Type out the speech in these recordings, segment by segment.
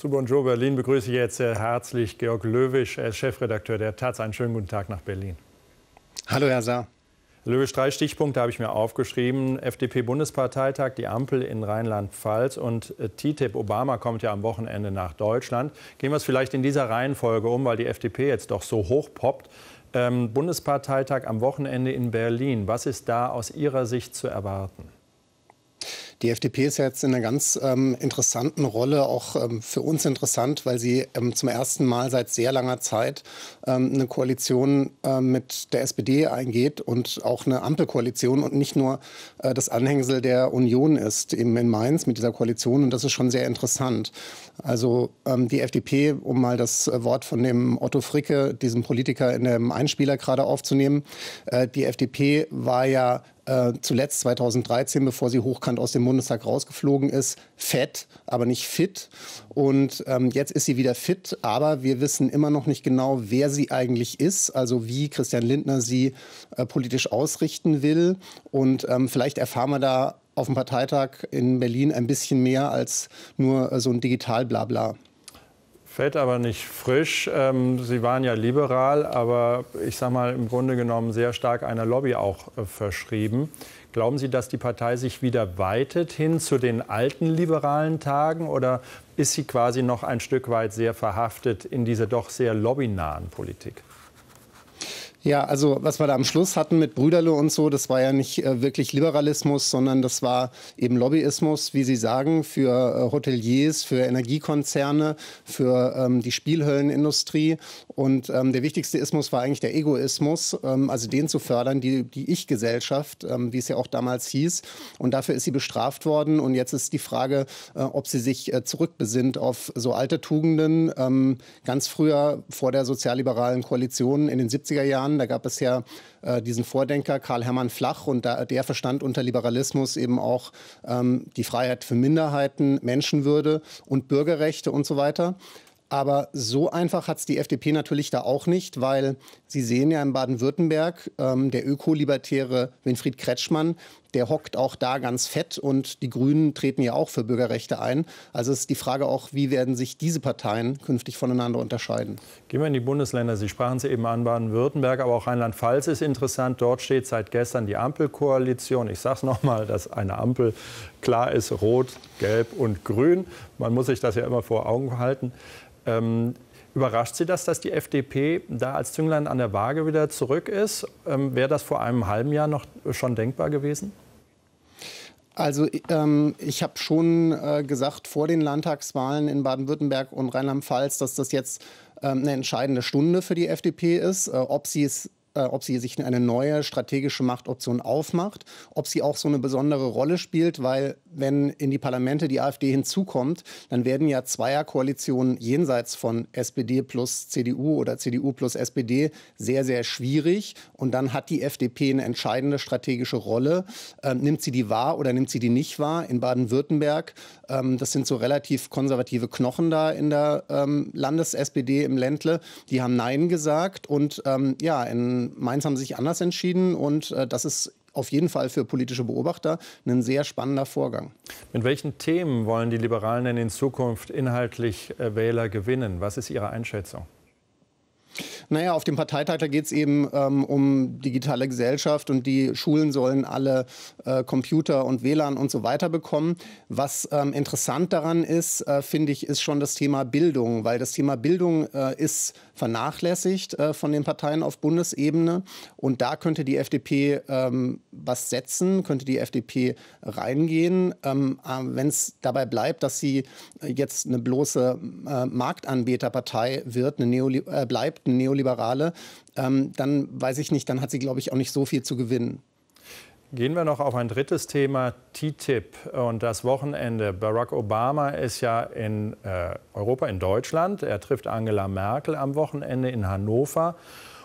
Zu Bonjour Berlin begrüße ich jetzt sehr äh, herzlich Georg Löwisch. Er äh, ist Chefredakteur der Taz. Einen schönen guten Tag nach Berlin. Hallo, Herr Saar. Löwisch, drei Stichpunkte habe ich mir aufgeschrieben. FDP-Bundesparteitag, die Ampel in Rheinland-Pfalz und äh, TTIP. Obama kommt ja am Wochenende nach Deutschland. Gehen wir es vielleicht in dieser Reihenfolge um, weil die FDP jetzt doch so hoch poppt. Ähm, Bundesparteitag am Wochenende in Berlin. Was ist da aus Ihrer Sicht zu erwarten? Die FDP ist ja jetzt in einer ganz ähm, interessanten Rolle, auch ähm, für uns interessant, weil sie ähm, zum ersten Mal seit sehr langer Zeit ähm, eine Koalition äh, mit der SPD eingeht und auch eine Ampelkoalition und nicht nur äh, das Anhängsel der Union ist, eben in Mainz mit dieser Koalition. Und das ist schon sehr interessant. Also ähm, die FDP, um mal das äh, Wort von dem Otto Fricke, diesem Politiker in dem Einspieler gerade aufzunehmen, äh, die FDP war ja äh, zuletzt 2013, bevor sie hochkant aus dem Bundestag rausgeflogen ist, fett, aber nicht fit. Und ähm, jetzt ist sie wieder fit, aber wir wissen immer noch nicht genau, wer sie eigentlich ist, also wie Christian Lindner sie äh, politisch ausrichten will. Und ähm, vielleicht erfahren wir da auf dem Parteitag in Berlin ein bisschen mehr als nur äh, so ein Digital-Blabla. Fett, aber nicht frisch. Ähm, sie waren ja liberal, aber ich sage mal im Grunde genommen sehr stark einer Lobby auch äh, verschrieben. Glauben Sie, dass die Partei sich wieder weitet hin zu den alten liberalen Tagen oder ist sie quasi noch ein Stück weit sehr verhaftet in dieser doch sehr lobbynahen Politik? Ja, also was wir da am Schluss hatten mit Brüderle und so, das war ja nicht äh, wirklich Liberalismus, sondern das war eben Lobbyismus, wie Sie sagen, für äh, Hoteliers, für Energiekonzerne, für ähm, die Spielhöllenindustrie. Und ähm, der wichtigste Ismus war eigentlich der Egoismus, ähm, also den zu fördern, die, die Ich-Gesellschaft, ähm, wie es ja auch damals hieß. Und dafür ist sie bestraft worden. Und jetzt ist die Frage, äh, ob sie sich äh, zurückbesinnt auf so alte Tugenden. Ähm, ganz früher, vor der sozialliberalen Koalition in den 70er Jahren, Jahren. Da gab es ja äh, diesen Vordenker Karl Hermann Flach und da, der verstand unter Liberalismus eben auch ähm, die Freiheit für Minderheiten, Menschenwürde und Bürgerrechte und so weiter. Aber so einfach hat es die FDP natürlich da auch nicht, weil Sie sehen ja in Baden-Württemberg, ähm, der Ökolibertäre Winfried Kretschmann, der hockt auch da ganz fett und die Grünen treten ja auch für Bürgerrechte ein. Also ist die Frage auch, wie werden sich diese Parteien künftig voneinander unterscheiden? Gehen wir in die Bundesländer. Sie sprachen es eben an, Baden-Württemberg, aber auch Rheinland-Pfalz ist interessant. Dort steht seit gestern die Ampelkoalition. Ich sage es nochmal, dass eine Ampel klar ist, rot, gelb und grün. Man muss sich das ja immer vor Augen halten. Ähm, Überrascht Sie das, dass die FDP da als Zünglein an der Waage wieder zurück ist? Ähm, Wäre das vor einem halben Jahr noch schon denkbar gewesen? Also ähm, ich habe schon äh, gesagt vor den Landtagswahlen in Baden-Württemberg und Rheinland-Pfalz, dass das jetzt ähm, eine entscheidende Stunde für die FDP ist. Äh, ob sie es äh, ob sie sich eine neue strategische Machtoption aufmacht, ob sie auch so eine besondere Rolle spielt, weil wenn in die Parlamente die AfD hinzukommt, dann werden ja Zweierkoalitionen jenseits von SPD plus CDU oder CDU plus SPD sehr, sehr schwierig. Und dann hat die FDP eine entscheidende strategische Rolle. Ähm, nimmt sie die wahr oder nimmt sie die nicht wahr? In Baden-Württemberg, ähm, das sind so relativ konservative Knochen da in der ähm, Landes-SPD im Ländle, die haben Nein gesagt. Und ähm, ja, in in Mainz haben sich anders entschieden und äh, das ist auf jeden Fall für politische Beobachter ein sehr spannender Vorgang. Mit welchen Themen wollen die Liberalen denn in Zukunft inhaltlich äh, Wähler gewinnen? Was ist Ihre Einschätzung? Naja, auf dem Parteitag, geht es eben ähm, um digitale Gesellschaft und die Schulen sollen alle äh, Computer und WLAN und so weiter bekommen. Was ähm, interessant daran ist, äh, finde ich, ist schon das Thema Bildung, weil das Thema Bildung äh, ist vernachlässigt äh, von den Parteien auf Bundesebene und da könnte die FDP ähm, was setzen, könnte die FDP reingehen. Ähm, äh, Wenn es dabei bleibt, dass sie jetzt eine bloße äh, Marktanbieterpartei wird, eine Neoli bleibt, eine Neoliberale Neoliberale, ähm, dann weiß ich nicht, dann hat sie, glaube ich, auch nicht so viel zu gewinnen. Gehen wir noch auf ein drittes Thema, TTIP und das Wochenende. Barack Obama ist ja in äh, Europa, in Deutschland. Er trifft Angela Merkel am Wochenende in Hannover.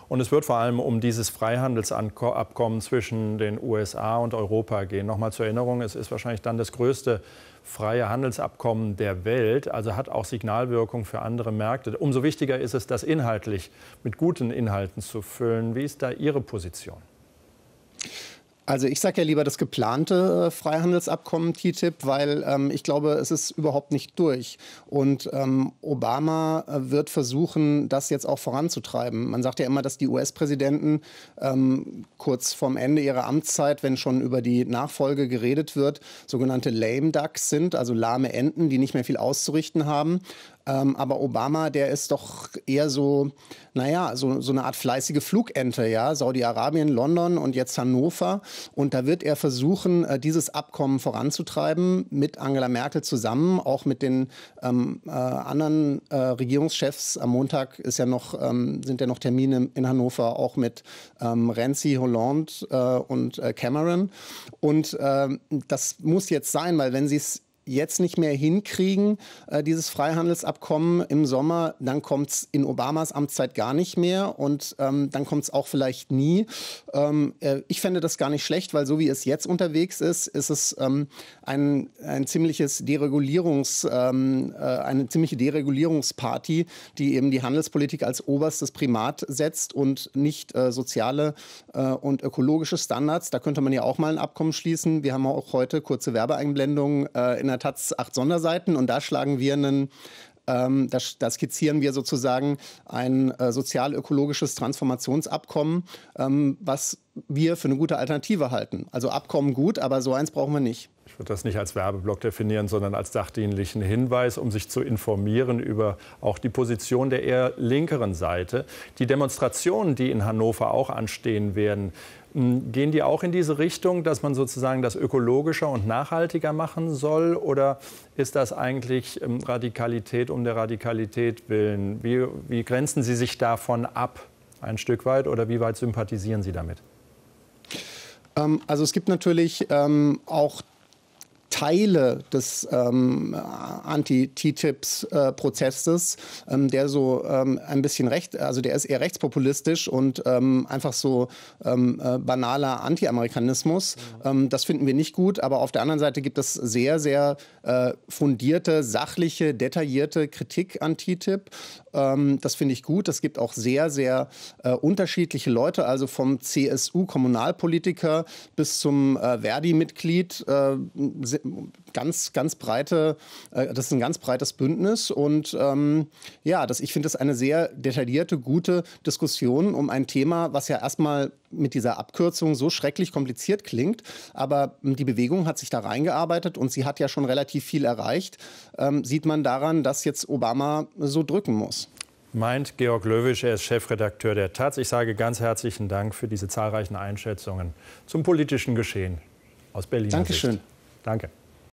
Und es wird vor allem um dieses Freihandelsabkommen zwischen den USA und Europa gehen. Nochmal zur Erinnerung, es ist wahrscheinlich dann das größte freie Handelsabkommen der Welt, also hat auch Signalwirkung für andere Märkte. Umso wichtiger ist es, das inhaltlich mit guten Inhalten zu füllen. Wie ist da Ihre Position? Also ich sage ja lieber das geplante äh, Freihandelsabkommen TTIP, weil ähm, ich glaube, es ist überhaupt nicht durch. Und ähm, Obama äh, wird versuchen, das jetzt auch voranzutreiben. Man sagt ja immer, dass die US-Präsidenten ähm, kurz vorm Ende ihrer Amtszeit, wenn schon über die Nachfolge geredet wird, sogenannte Lame Ducks sind, also lahme Enten, die nicht mehr viel auszurichten haben. Ähm, aber Obama, der ist doch eher so, naja, so, so eine Art fleißige Flugente, ja. Saudi-Arabien, London und jetzt Hannover. Und da wird er versuchen, äh, dieses Abkommen voranzutreiben mit Angela Merkel zusammen, auch mit den ähm, äh, anderen äh, Regierungschefs. Am Montag ist ja noch, ähm, sind ja noch Termine in Hannover, auch mit ähm, Renzi, Hollande äh, und äh, Cameron. Und ähm, das muss jetzt sein, weil wenn sie es jetzt nicht mehr hinkriegen, äh, dieses Freihandelsabkommen im Sommer, dann kommt es in Obamas Amtszeit gar nicht mehr und ähm, dann kommt es auch vielleicht nie. Ähm, äh, ich fände das gar nicht schlecht, weil so wie es jetzt unterwegs ist, ist es ähm, ein, ein ziemliches Deregulierungs, ähm, äh, eine ziemliche Deregulierungsparty, die eben die Handelspolitik als oberstes Primat setzt und nicht äh, soziale äh, und ökologische Standards. Da könnte man ja auch mal ein Abkommen schließen. Wir haben auch heute kurze Werbeeinblendungen äh, in der der Taz acht Sonderseiten und da schlagen wir einen ähm, da, da, skizzieren wir sozusagen ein äh, sozial-ökologisches Transformationsabkommen, ähm, was wir für eine gute Alternative halten. Also Abkommen gut, aber so eins brauchen wir nicht. Ich würde das nicht als Werbeblock definieren, sondern als sachdienlichen Hinweis, um sich zu informieren über auch die Position der eher linkeren Seite. Die Demonstrationen, die in Hannover auch anstehen werden, hm, gehen die auch in diese Richtung, dass man sozusagen das ökologischer und nachhaltiger machen soll? Oder ist das eigentlich hm, Radikalität um der Radikalität willen? Wie, wie grenzen Sie sich davon ab ein Stück weit oder wie weit sympathisieren Sie damit? Ähm, also es gibt natürlich ähm, auch Teile des ähm, äh, Anti-TTIPs-Prozesses, äh, ähm, der so ähm, ein bisschen recht, also der ist eher rechtspopulistisch und ähm, einfach so äh, banaler Anti-Amerikanismus. Mhm. das finden wir nicht gut, aber auf der anderen Seite gibt es sehr, sehr äh, fundierte, sachliche, detaillierte Kritik an TTIP. Ähm, das finde ich gut. Es gibt auch sehr, sehr äh, unterschiedliche Leute, also vom CSU-Kommunalpolitiker bis zum äh, Verdi-Mitglied. Äh, ganz, ganz breite, äh, das ist ein ganz breites Bündnis. Und ähm, ja, das, ich finde das eine sehr detaillierte, gute Diskussion um ein Thema, was ja erstmal mit dieser Abkürzung so schrecklich kompliziert klingt, aber die Bewegung hat sich da reingearbeitet und sie hat ja schon relativ viel erreicht, ähm, sieht man daran, dass jetzt Obama so drücken muss. Meint Georg Löwisch, er ist Chefredakteur der Taz. Ich sage ganz herzlichen Dank für diese zahlreichen Einschätzungen zum politischen Geschehen aus Berlin. Dankeschön. Sicht. Danke.